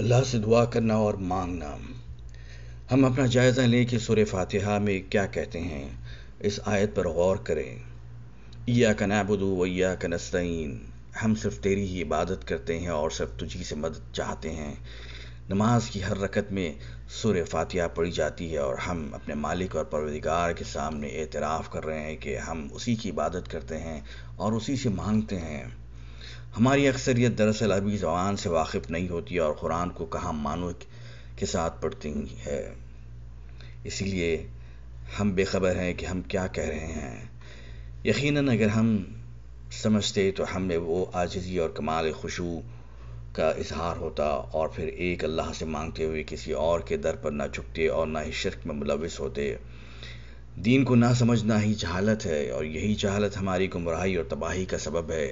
अल्लाह से दुआ करना और मांगना हम अपना जायज़ा लें कि सुर फातिहा में क्या कहते हैं इस आयत पर गौर करें या कनाबुदू वैया कनस्तैन हम सिर्फ तेरी ही इबादत करते हैं और सिर्फ तुझी से मदद चाहते हैं नमाज की हर रकत में सुर फातिहा पढ़ी जाती है और हम अपने मालिक और परवदिगार के सामने एतराफ़ कर रहे हैं कि हम उसी की इबादत करते हैं और उसी से मांगते हैं हमारी अक्सरियत दरअसल अरबी ज़बान से वाकिफ़ नहीं होती और कुरान को कहाँ मानो के साथ पढ़ती है इसीलिए हम बेखबर हैं कि हम क्या कह रहे हैं यकीनन अगर हम समझते तो हमें वो आजजी और कमाल खुशबू का इजहार होता और फिर एक अल्लाह से मांगते हुए किसी और के दर पर ना झुकते और ना ही शर्क में मुलविस होते दीन को ना समझना ही जहालत है और यही जहालत हमारी गुमराही और तबाही का सबब है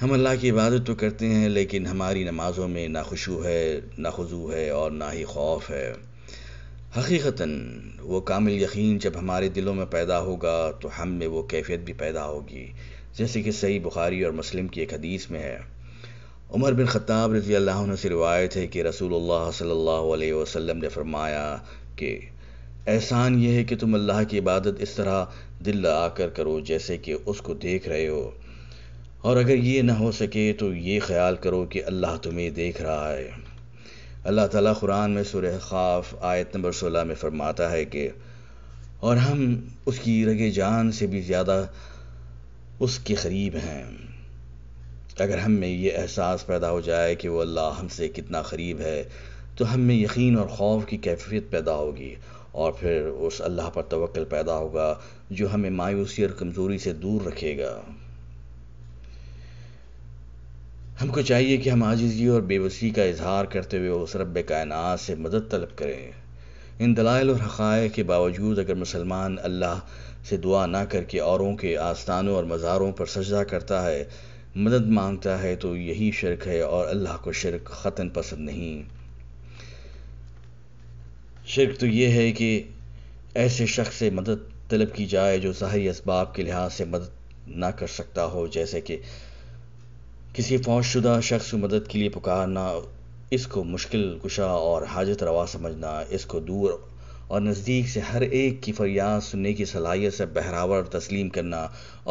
हम अल्लाह की इबादत तो करते हैं लेकिन हमारी नमाज़ों में ना खुशू है ना खजू है और ना ही खौफ है हकीकता वो कामिल यकीन जब हमारे दिलों में पैदा होगा तो हम में वो कैफियत भी पैदा होगी जैसे कि सही बुखारी और मुस्लिम की एक हदीस में है उमर बिन ख़त्ताब रजी अल्लाह से रिवायत है कि रसूल सल्लल्लाहु अलैहि वसल्लम ने फरमाया कि एहसान यह है कि तुम अल्लाह की इबादत इस तरह दिल लगा कर करो जैसे कि उसको देख रहे हो और अगर ये ना हो सके तो ये ख्याल करो कि अल्लाह तुम्हें देख रहा है अल्लाह ताला कुरान में सुर खाफ आयत नंबर 16 में फरमाता है कि और हम उसकी रगे जान से भी ज़्यादा उसके करीब हैं अगर हम में ये एहसास पैदा हो जाए कि वो अल्लाह हमसे कितना करीब है तो हम में यकीन और खौफ की कैफियत पैदा होगी और फिर उस अल्लाह पर तवक्ल पैदा होगा जो हमें मायूसी और कमज़ोरी से दूर रखेगा हमको चाहिए कि हम आजिज़ी और बेबसी का इजहार करते हुए उस रब कायनात से मदद तलब करें इन दलाइल और हक़ के बावजूद अगर मुसलमान अल्लाह से दुआ ना करके औरों के आस्थानों और मज़ारों पर सजदा करता है मदद मांगता है तो यही शर्क है और अल्लाह को शर्क ख़तन पसंद नहीं शर्क तो ये है कि ऐसे शख्स से मदद तलब की जाए जो ज़ाहरी इसबाब के लिहाज से मदद ना कर सकता हो जैसे कि किसी फौजशुदा शख्स को मदद के लिए पुकारना इसको मुश्किल कुशा और हाजत रवा समझना इसको दूर और नज़दीक से हर एक की फरियाद सुनने की सलाहियत से बहरावर तस्लीम करना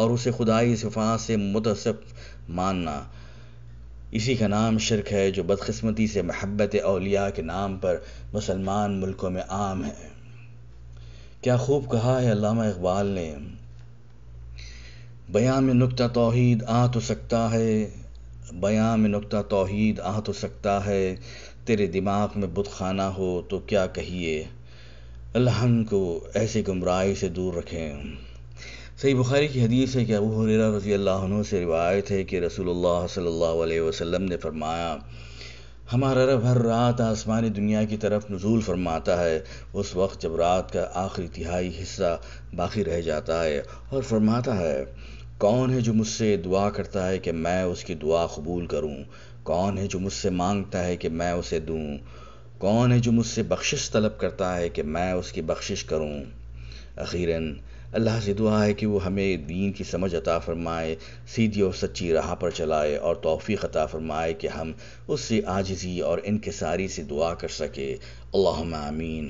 और उसे खुदाई सिफात से मुतसफ़ मानना इसी का नाम शिरक है जो बदकस्मती से महब्बत अलिया के नाम पर मुसलमान मुल्कों में आम है क्या खूब कहा है अलामा इकबाल ने बयान में नुकता तोहद आ तो सकता है बयाँ में नुकता तोहद आ तो सकता है तेरे दिमाग में बुत खाना हो तो क्या कहिए अल्लाह को ऐसे गुमराही से दूर रखें सही बुखारी की हदीस है कि अबू हुररा रज़ी अल्लाह से रिवायत है कि रसूलुल्लाह सल्लल्लाहु अलैहि वसल्लम ने फरमाया हमारा रब हर रात आसमानी दुनिया की तरफ नजूल फरमाता है उस वक्त जब रात का आखिरी तिहाई हिस्सा बाकी रह जाता है और फरमाता है कौन है जो मुझसे दुआ करता है कि मैं उसकी दुआ कबूल करूं कौन है जो मुझसे मांगता है कि मैं उसे दूं कौन है जो मुझसे बख्शिश तलब करता है कि मैं उसकी बख्शिश करूं अखीरन अल्लाह से दुआ है कि वो हमें दीन की समझ अता फ़रमाए सीधी और सच्ची राह पर चलाए और तोफ़ी अता फ़रमाए कि हम उससे आजिज़ी और इनकसारी से दुआ कर सके अल्लाह आमीन